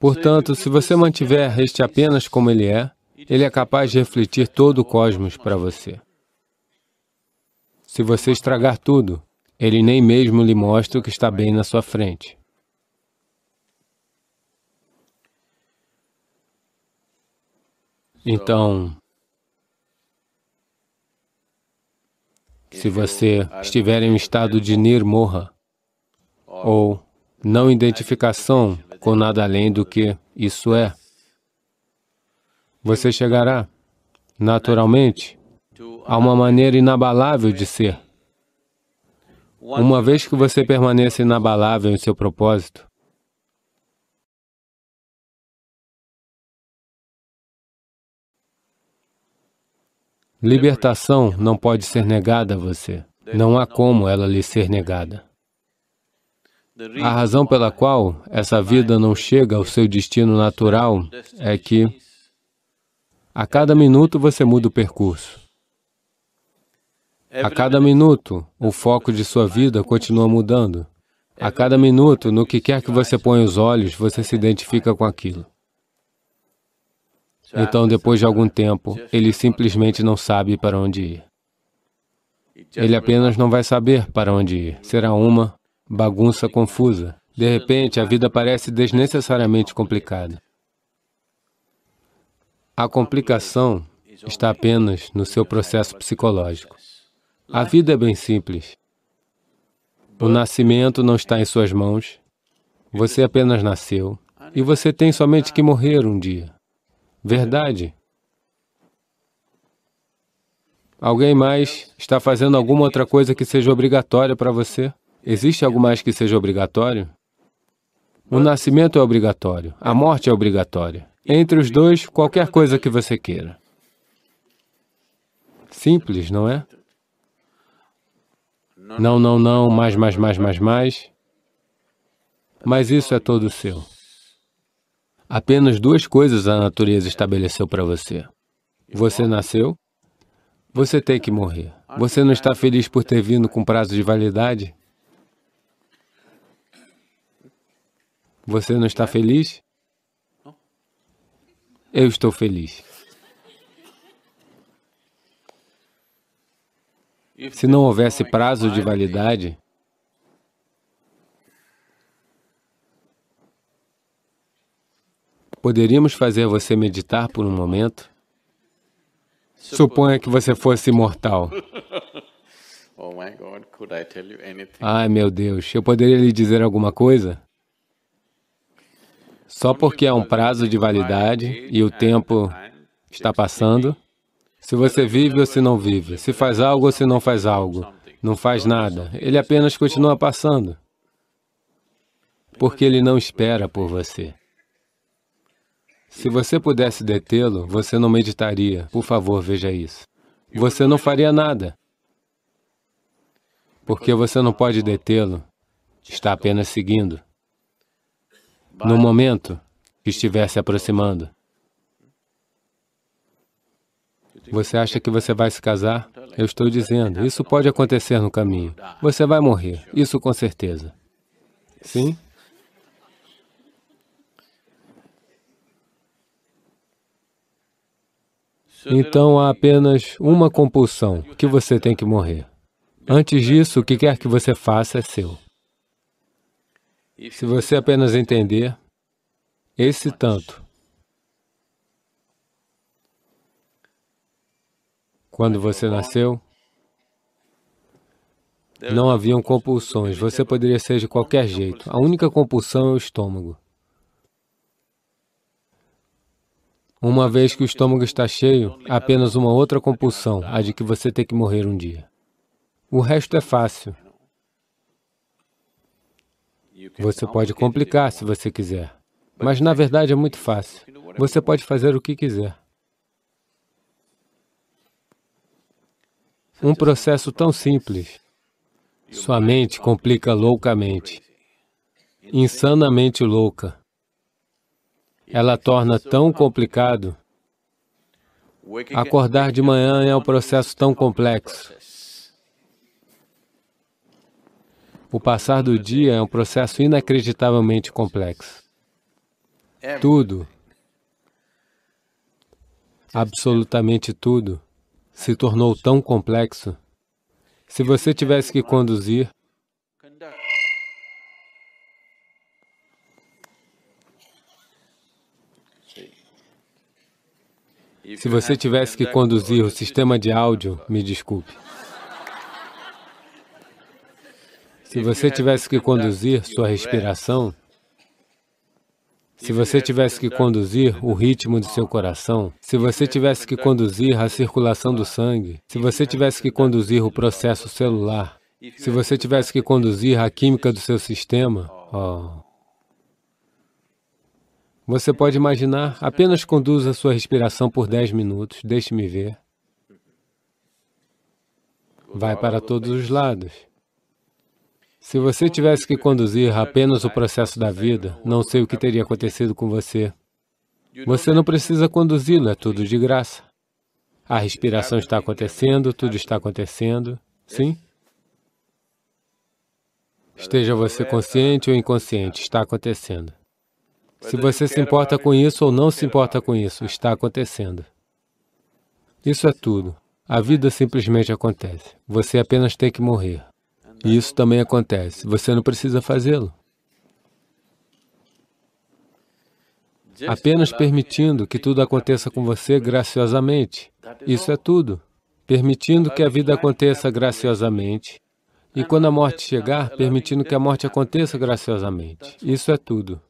Portanto, se você mantiver este apenas como ele é, ele é capaz de refletir todo o cosmos para você. Se você estragar tudo, ele nem mesmo lhe mostra o que está bem na sua frente. Então, se você estiver em um estado de nirmoha, ou não identificação com nada além do que isso é. Você chegará, naturalmente, a uma maneira inabalável de ser. Uma vez que você permaneça inabalável em seu propósito, libertação não pode ser negada a você. Não há como ela lhe ser negada. A razão pela qual essa vida não chega ao seu destino natural é que a cada minuto você muda o percurso. A cada minuto, o foco de sua vida continua mudando. A cada minuto, no que quer que você ponha os olhos, você se identifica com aquilo. Então, depois de algum tempo, ele simplesmente não sabe para onde ir. Ele apenas não vai saber para onde ir. Será uma bagunça confusa. De repente, a vida parece desnecessariamente complicada. A complicação está apenas no seu processo psicológico. A vida é bem simples. O nascimento não está em suas mãos, você apenas nasceu, e você tem somente que morrer um dia. Verdade? Alguém mais está fazendo alguma outra coisa que seja obrigatória para você? Existe algo mais que seja obrigatório? O nascimento é obrigatório, a morte é obrigatória. Entre os dois, qualquer coisa que você queira. Simples, não é? Não, não, não, mais, mais, mais, mais, mais. Mas isso é todo seu. Apenas duas coisas a natureza estabeleceu para você. Você nasceu, você tem que morrer. Você não está feliz por ter vindo com prazo de validade? Você não está é. feliz? Eu estou feliz. Se não houvesse prazo de validade, poderíamos fazer você meditar por um momento? Suponha que você fosse imortal. Oh Ai, meu Deus, eu poderia lhe dizer alguma coisa? Só porque há é um prazo de validade e o tempo está passando, se você vive ou se não vive, se faz algo ou se não faz algo, não faz nada, ele apenas continua passando, porque ele não espera por você. Se você pudesse detê-lo, você não meditaria. Por favor, veja isso. Você não faria nada, porque você não pode detê-lo, está apenas seguindo no momento que estiver se aproximando. Você acha que você vai se casar? Eu estou dizendo, isso pode acontecer no caminho. Você vai morrer, isso com certeza. Sim? Então há apenas uma compulsão, que você tem que morrer. Antes disso, o que quer que você faça é seu. Se você apenas entender esse tanto, quando você nasceu, não haviam compulsões, você poderia ser de qualquer jeito. A única compulsão é o estômago. Uma vez que o estômago está cheio, há apenas uma outra compulsão, a de que você tem que morrer um dia. O resto é fácil. Você pode complicar se você quiser, mas na verdade é muito fácil. Você pode fazer o que quiser. Um processo tão simples. Sua mente complica loucamente, insanamente louca. Ela torna tão complicado. Acordar de manhã é um processo tão complexo. O passar do dia é um processo inacreditavelmente complexo. É. Tudo, absolutamente tudo, se tornou tão complexo. Se você tivesse que conduzir, se você tivesse que conduzir o sistema de áudio, me desculpe. Se você tivesse que conduzir sua respiração, se você tivesse que conduzir o ritmo do seu coração, se você tivesse que conduzir a circulação do sangue, se você tivesse que conduzir o processo celular, se você tivesse que conduzir a química do seu sistema, oh, você pode imaginar, apenas conduza a sua respiração por 10 minutos, deixe-me ver. Vai para todos os lados. Se você tivesse que conduzir apenas o processo da vida, não sei o que teria acontecido com você. Você não precisa conduzi-lo, é tudo de graça. A respiração está acontecendo, tudo está acontecendo, sim? Esteja você consciente ou inconsciente, está acontecendo. Se você se importa com isso ou não se importa com isso, está acontecendo. Isso é tudo. A vida simplesmente acontece. Você apenas tem que morrer. E isso também acontece. Você não precisa fazê-lo. Apenas permitindo que tudo aconteça com você graciosamente. Isso é tudo. Permitindo que a vida aconteça graciosamente. E quando a morte chegar, permitindo que a morte aconteça graciosamente. Isso é tudo.